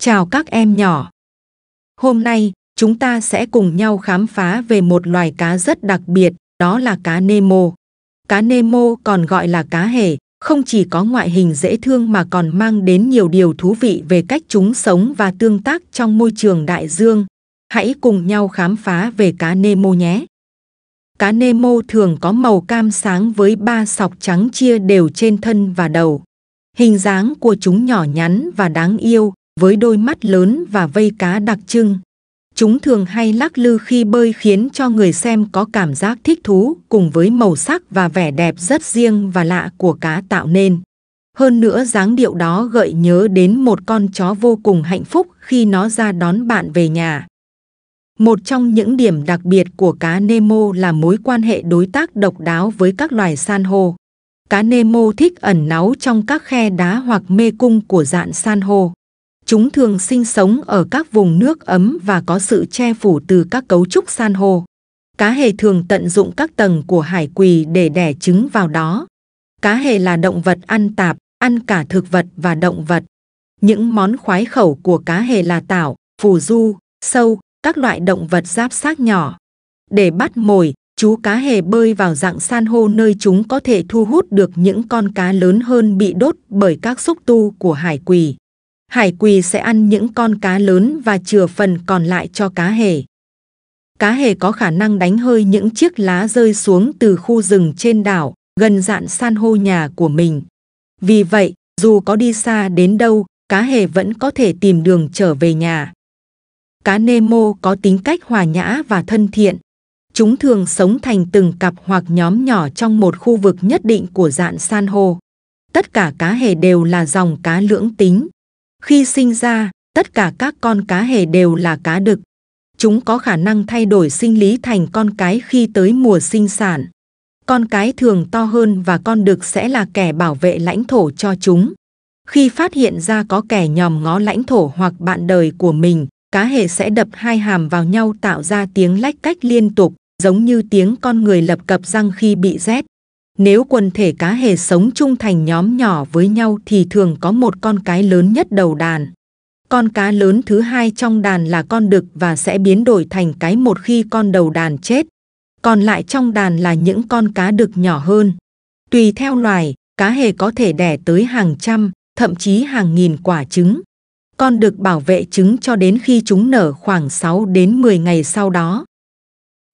Chào các em nhỏ. Hôm nay, chúng ta sẽ cùng nhau khám phá về một loài cá rất đặc biệt, đó là cá Nemo. Cá Nemo còn gọi là cá hề, không chỉ có ngoại hình dễ thương mà còn mang đến nhiều điều thú vị về cách chúng sống và tương tác trong môi trường đại dương. Hãy cùng nhau khám phá về cá Nemo nhé. Cá Nemo thường có màu cam sáng với ba sọc trắng chia đều trên thân và đầu. Hình dáng của chúng nhỏ nhắn và đáng yêu, với đôi mắt lớn và vây cá đặc trưng. Chúng thường hay lắc lư khi bơi khiến cho người xem có cảm giác thích thú cùng với màu sắc và vẻ đẹp rất riêng và lạ của cá tạo nên. Hơn nữa dáng điệu đó gợi nhớ đến một con chó vô cùng hạnh phúc khi nó ra đón bạn về nhà. Một trong những điểm đặc biệt của cá Nemo là mối quan hệ đối tác độc đáo với các loài san hô. Cá Nemo thích ẩn náu trong các khe đá hoặc mê cung của dạn san hô. Chúng thường sinh sống ở các vùng nước ấm và có sự che phủ từ các cấu trúc san hô. Cá hề thường tận dụng các tầng của hải quỳ để đẻ trứng vào đó. Cá hề là động vật ăn tạp, ăn cả thực vật và động vật. Những món khoái khẩu của cá hề là tảo, phù du, sâu, các loại động vật giáp xác nhỏ. Để bắt mồi, chú cá hề bơi vào dạng san hô nơi chúng có thể thu hút được những con cá lớn hơn bị đốt bởi các xúc tu của hải quỳ hải quỳ sẽ ăn những con cá lớn và chừa phần còn lại cho cá hề. Cá hề có khả năng đánh hơi những chiếc lá rơi xuống từ khu rừng trên đảo, gần dạn san hô nhà của mình. Vì vậy, dù có đi xa đến đâu, cá hề vẫn có thể tìm đường trở về nhà. Cá Nemo có tính cách hòa nhã và thân thiện. Chúng thường sống thành từng cặp hoặc nhóm nhỏ trong một khu vực nhất định của dạn san hô. Tất cả cá hề đều là dòng cá lưỡng tính. Khi sinh ra, tất cả các con cá hề đều là cá đực. Chúng có khả năng thay đổi sinh lý thành con cái khi tới mùa sinh sản. Con cái thường to hơn và con đực sẽ là kẻ bảo vệ lãnh thổ cho chúng. Khi phát hiện ra có kẻ nhòm ngó lãnh thổ hoặc bạn đời của mình, cá hề sẽ đập hai hàm vào nhau tạo ra tiếng lách cách liên tục, giống như tiếng con người lập cập răng khi bị rét. Nếu quần thể cá hề sống chung thành nhóm nhỏ với nhau thì thường có một con cái lớn nhất đầu đàn. Con cá lớn thứ hai trong đàn là con đực và sẽ biến đổi thành cái một khi con đầu đàn chết. Còn lại trong đàn là những con cá đực nhỏ hơn. Tùy theo loài, cá hề có thể đẻ tới hàng trăm, thậm chí hàng nghìn quả trứng. Con đực bảo vệ trứng cho đến khi chúng nở khoảng 6 đến 10 ngày sau đó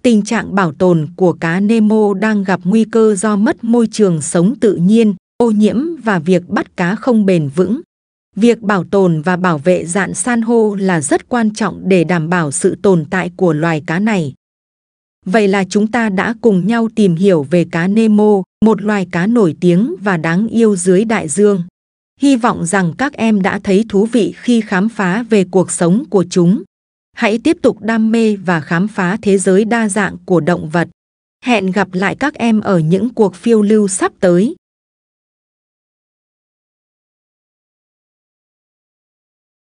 tình trạng bảo tồn của cá Nemo đang gặp nguy cơ do mất môi trường sống tự nhiên, ô nhiễm và việc bắt cá không bền vững. Việc bảo tồn và bảo vệ dạng san hô là rất quan trọng để đảm bảo sự tồn tại của loài cá này. Vậy là chúng ta đã cùng nhau tìm hiểu về cá Nemo, một loài cá nổi tiếng và đáng yêu dưới đại dương. Hy vọng rằng các em đã thấy thú vị khi khám phá về cuộc sống của chúng. Hãy tiếp tục đam mê và khám phá thế giới đa dạng của động vật. Hẹn gặp lại các em ở những cuộc phiêu lưu sắp tới.